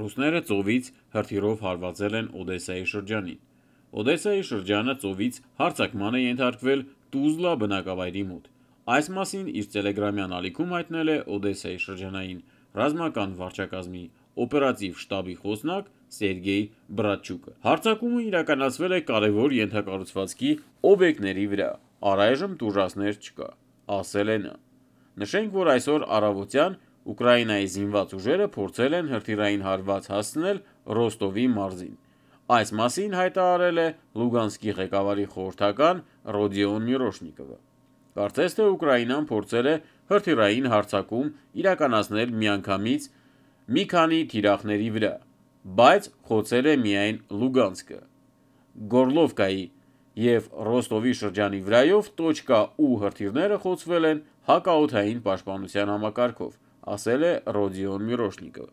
Ռուսները ծովից հրթիռով հարվածել են Օդեսայի շրջանին։ Օդեսայի շրջանը ծովից հարձակման է ենթարկվել Տուզլա բնակավայրի մոտ։ Այս մասին իր Telegram-յան ալիքում հայտնել է Օդեսայի շրջանային ռազմական վարչակազմի օպերատիվ շտաբի խոսնակ Սերգեյ Բրաչուկը։ Հարձակումը իրականացվել է կարևոր ենթակառուցվածքի օբյեկտների վրա։ Առայժմ տուժածներ չկա, ասել է նա։ Նշենք, որ այսօր առավոտյան Ուկրաինայի զինված ուժերը փորձել են հրթիռային հարված հասցնել Ռոստովի մարզին։ Այս մասին հայտարարել է Լուգանսկի ղեկավարի խորհրդական Ռոդիոն Միրոշնիկովը։ Կարծես թե Ուկրաինան փորձել է հրթիռային հարձակում իրականացնել միանգամից մի քանի թիրախների վրա, բայց խոցել է միայն Լուգանսկը։ Գորլովկայի և Ռոստովի շրջանի վրայով տոչկա 8 հրթիռները խոցվել են հակաօդային պաշտպանության համակարգով, о селе Родион Мирошников.